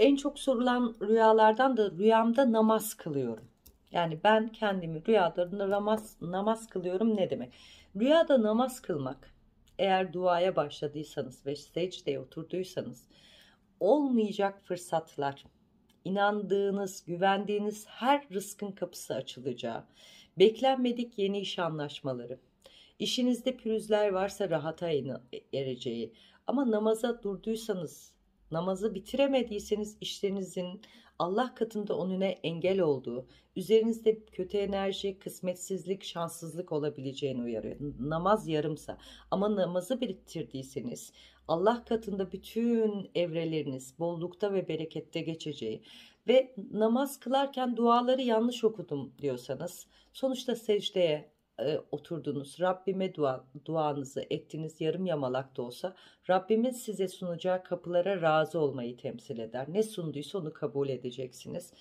en çok sorulan rüyalardan da rüyamda namaz kılıyorum. Yani ben kendimi rüyalarında namaz, namaz kılıyorum ne demek? Rüyada namaz kılmak eğer duaya başladıysanız ve secdeye oturduysanız olmayacak fırsatlar, inandığınız, güvendiğiniz her rızkın kapısı açılacağı, beklenmedik yeni iş anlaşmaları, işinizde pürüzler varsa rahata ereceği ama namaza durduysanız namazı bitiremediyseniz işlerinizin Allah katında onuna engel olduğu, üzerinizde kötü enerji, kısmetsizlik, şanssızlık olabileceğini uyarıyor. Namaz yarımsa ama namazı bitirdiyseniz Allah katında bütün evreleriniz bollukta ve berekette geçeceği ve namaz kılarken duaları yanlış okudum diyorsanız sonuçta secdeye e, oturdunuz. Rabbime dua, duanızı ettiniz yarım yamalak da olsa Rabbimin size sunacağı kapılara razı olmayı temsil eder. Ne sunduysa onu kabul edeceksiniz.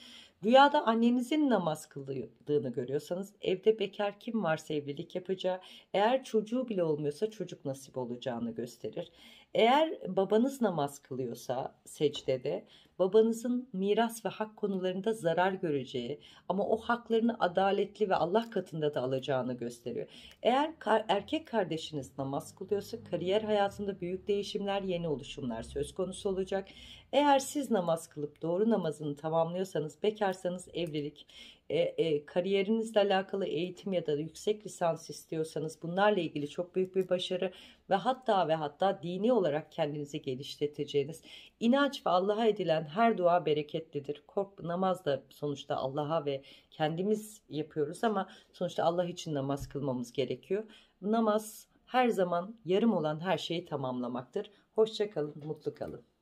Rüyada annenizin namaz kıldığını görüyorsanız evde bekar kim varsa evlilik yapacağı, eğer çocuğu bile olmuyorsa çocuk nasip olacağını gösterir. Eğer babanız namaz kılıyorsa secdede babanızın miras ve hak konularında zarar göreceği ama o haklarını adaletli ve Allah katında da alacağını gösteriyor. Eğer erkek kardeşiniz namaz kılıyorsa kariyer hayatında büyük değişimler, yeni oluşumlar söz konusu olacak. Eğer siz namaz kılıp doğru namazını tamamlıyorsanız, bekarsanız evlilik, e, e, kariyerinizle alakalı eğitim ya da yüksek lisans istiyorsanız bunlarla ilgili çok büyük bir başarı ve hatta ve hatta dini olarak kendinizi geliştireceğiniz, inanç ve Allah'a edilen her dua bereketlidir. Kork namaz da sonuçta Allah'a ve kendimiz yapıyoruz ama sonuçta Allah için namaz kılmamız gerekiyor. Namaz her zaman yarım olan her şeyi tamamlamaktır. Hoşça kalın, mutlu kalın.